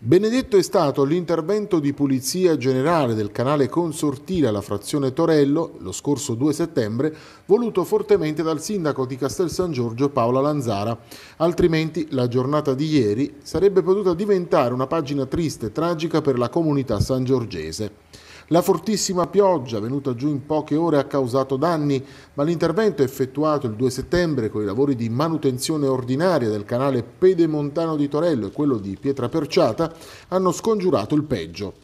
Benedetto è stato l'intervento di pulizia generale del canale consortile alla frazione Torello lo scorso 2 settembre, voluto fortemente dal sindaco di Castel San Giorgio Paola Lanzara, altrimenti la giornata di ieri sarebbe potuta diventare una pagina triste e tragica per la comunità sangiorgese. La fortissima pioggia venuta giù in poche ore ha causato danni, ma l'intervento effettuato il 2 settembre con i lavori di manutenzione ordinaria del canale pedemontano di Torello e quello di Pietra Perciata hanno scongiurato il peggio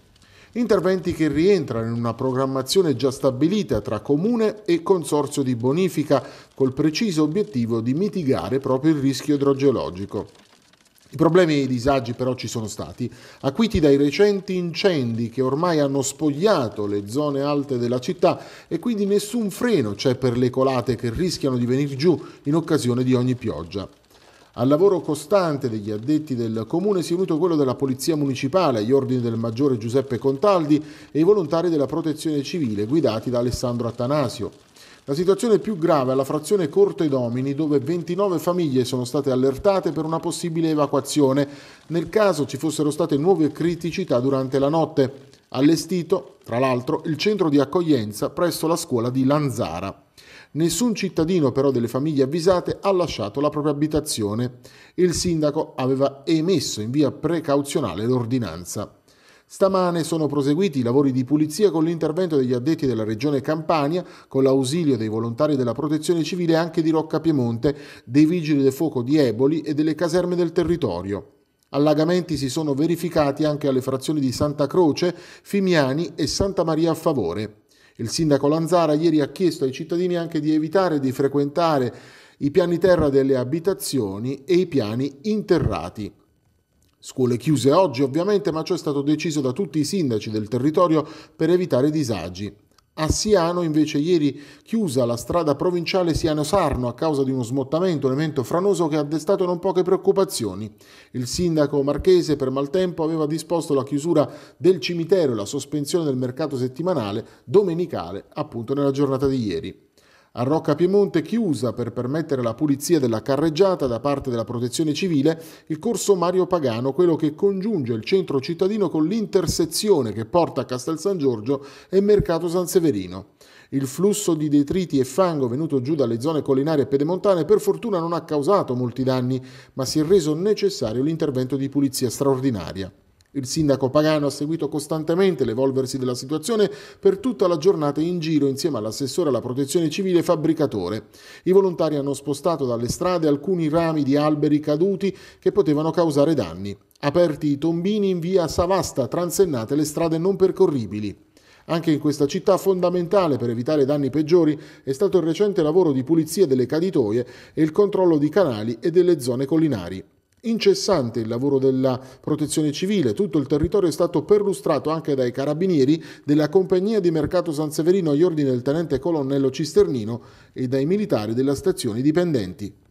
interventi che rientrano in una programmazione già stabilita tra comune e consorzio di bonifica, col preciso obiettivo di mitigare proprio il rischio idrogeologico. I problemi e i disagi però ci sono stati, acuiti dai recenti incendi che ormai hanno spogliato le zone alte della città e quindi nessun freno c'è per le colate che rischiano di venire giù in occasione di ogni pioggia. Al lavoro costante degli addetti del comune si è unito quello della Polizia Municipale, gli ordini del Maggiore Giuseppe Contaldi e i volontari della Protezione Civile guidati da Alessandro Attanasio. La situazione più grave è alla frazione Corte Domini, dove 29 famiglie sono state allertate per una possibile evacuazione, nel caso ci fossero state nuove criticità durante la notte. Allestito, tra l'altro, il centro di accoglienza presso la scuola di Lanzara. Nessun cittadino però delle famiglie avvisate ha lasciato la propria abitazione. Il sindaco aveva emesso in via precauzionale l'ordinanza. Stamane sono proseguiti i lavori di pulizia con l'intervento degli addetti della regione Campania, con l'ausilio dei volontari della protezione civile anche di Rocca Piemonte, dei vigili del fuoco di Eboli e delle caserme del territorio. Allagamenti si sono verificati anche alle frazioni di Santa Croce, Fimiani e Santa Maria a Favore. Il sindaco Lanzara ieri ha chiesto ai cittadini anche di evitare di frequentare i piani terra delle abitazioni e i piani interrati. Scuole chiuse oggi ovviamente, ma ciò è stato deciso da tutti i sindaci del territorio per evitare disagi. A Siano invece ieri chiusa la strada provinciale Siano-Sarno a causa di uno smottamento, un evento franoso che ha destato non poche preoccupazioni. Il sindaco marchese per maltempo aveva disposto la chiusura del cimitero e la sospensione del mercato settimanale domenicale appunto nella giornata di ieri. A Rocca Piemonte chiusa per permettere la pulizia della carreggiata da parte della protezione civile il corso Mario Pagano, quello che congiunge il centro cittadino con l'intersezione che porta a Castel San Giorgio e Mercato San Severino. Il flusso di detriti e fango venuto giù dalle zone collinari e pedemontane per fortuna non ha causato molti danni, ma si è reso necessario l'intervento di pulizia straordinaria. Il sindaco Pagano ha seguito costantemente l'evolversi della situazione per tutta la giornata in giro insieme all'assessore alla protezione civile Fabbricatore. I volontari hanno spostato dalle strade alcuni rami di alberi caduti che potevano causare danni. Aperti i tombini in via Savasta, transennate le strade non percorribili. Anche in questa città fondamentale per evitare danni peggiori è stato il recente lavoro di pulizia delle caditoie e il controllo di canali e delle zone collinari incessante il lavoro della protezione civile, tutto il territorio è stato perlustrato anche dai carabinieri della compagnia di mercato San Severino agli ordini del tenente colonnello Cisternino e dai militari della stazione dipendenti.